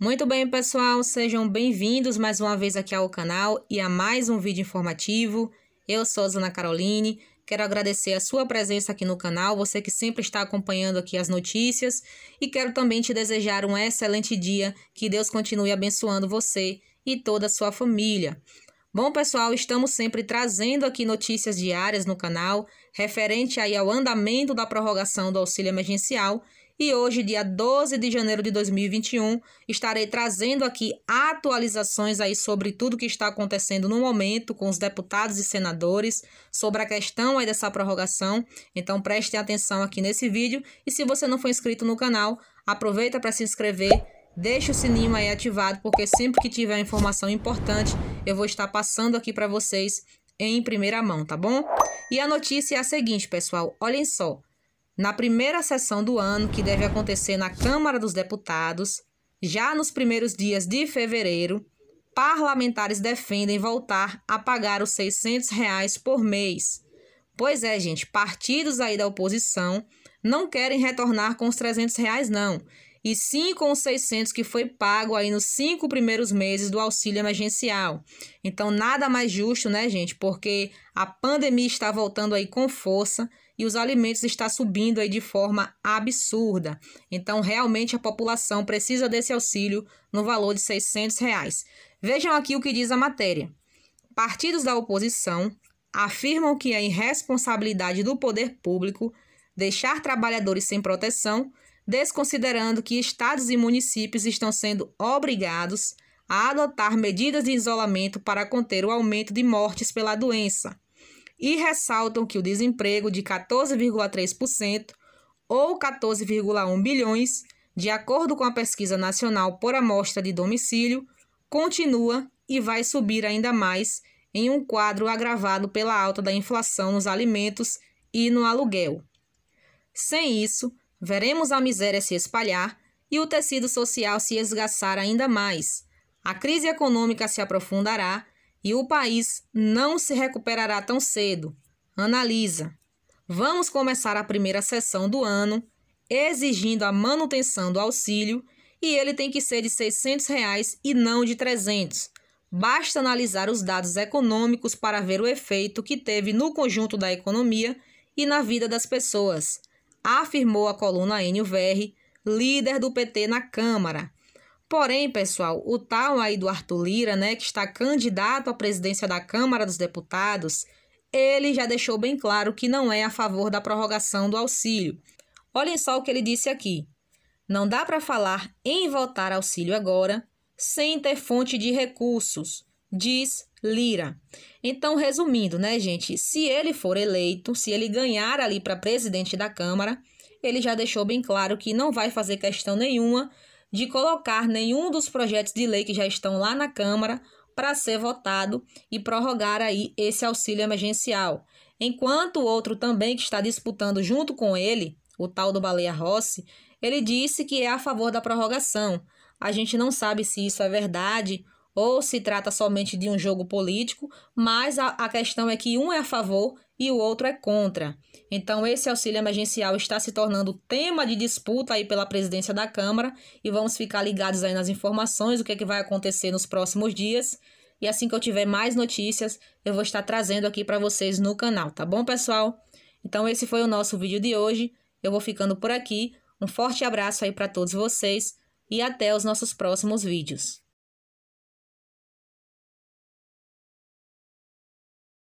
Muito bem, pessoal, sejam bem-vindos mais uma vez aqui ao canal e a mais um vídeo informativo. Eu sou a Zana Caroline, quero agradecer a sua presença aqui no canal, você que sempre está acompanhando aqui as notícias e quero também te desejar um excelente dia, que Deus continue abençoando você e toda a sua família. Bom, pessoal, estamos sempre trazendo aqui notícias diárias no canal referente aí ao andamento da prorrogação do auxílio emergencial. E hoje, dia 12 de janeiro de 2021, estarei trazendo aqui atualizações aí sobre tudo que está acontecendo no momento com os deputados e senadores sobre a questão aí dessa prorrogação. Então, prestem atenção aqui nesse vídeo e se você não for inscrito no canal, aproveita para se inscrever Deixe o sininho aí ativado, porque sempre que tiver informação importante, eu vou estar passando aqui para vocês em primeira mão, tá bom? E a notícia é a seguinte, pessoal. Olhem só. Na primeira sessão do ano, que deve acontecer na Câmara dos Deputados, já nos primeiros dias de fevereiro, parlamentares defendem voltar a pagar os 600 reais por mês. Pois é, gente, partidos aí da oposição não querem retornar com os 300 reais, não e sim com os 600 que foi pago aí nos cinco primeiros meses do auxílio emergencial. Então, nada mais justo, né, gente? Porque a pandemia está voltando aí com força e os alimentos está subindo aí de forma absurda. Então, realmente a população precisa desse auxílio no valor de 600 reais. Vejam aqui o que diz a matéria. Partidos da oposição afirmam que é irresponsabilidade do poder público deixar trabalhadores sem proteção desconsiderando que estados e municípios estão sendo obrigados a adotar medidas de isolamento para conter o aumento de mortes pela doença. E ressaltam que o desemprego de 14,3% ou 14,1 bilhões, de acordo com a pesquisa nacional por amostra de domicílio, continua e vai subir ainda mais em um quadro agravado pela alta da inflação nos alimentos e no aluguel. Sem isso, Veremos a miséria se espalhar e o tecido social se esgaçar ainda mais. A crise econômica se aprofundará e o país não se recuperará tão cedo. Analisa. Vamos começar a primeira sessão do ano exigindo a manutenção do auxílio e ele tem que ser de R$ 600 reais e não de 300. Basta analisar os dados econômicos para ver o efeito que teve no conjunto da economia e na vida das pessoas afirmou a coluna Enio Verri, líder do PT na Câmara. Porém, pessoal, o tal aí do Arthur Lira, né, que está candidato à presidência da Câmara dos Deputados, ele já deixou bem claro que não é a favor da prorrogação do auxílio. Olhem só o que ele disse aqui. Não dá para falar em votar auxílio agora sem ter fonte de recursos, diz Lira. Então, resumindo, né, gente? Se ele for eleito, se ele ganhar ali para presidente da Câmara, ele já deixou bem claro que não vai fazer questão nenhuma de colocar nenhum dos projetos de lei que já estão lá na Câmara para ser votado e prorrogar aí esse auxílio emergencial. Enquanto o outro também que está disputando junto com ele, o tal do Baleia Rossi, ele disse que é a favor da prorrogação. A gente não sabe se isso é verdade ou se trata somente de um jogo político, mas a, a, questão é que um é a favor e o outro é contra. Então, esse auxílio emergencial está se tornando tema de disputa aí pela presidência da Câmara e vamos ficar ligados aí nas informações, o que, é que vai acontecer nos próximos dias. E assim que eu tiver mais notícias, eu vou estar trazendo aqui para vocês no canal, tá bom, pessoal? Então, esse foi o nosso vídeo de hoje. Eu vou ficando por aqui. Um forte abraço aí para todos vocês e até os nossos próximos vídeos.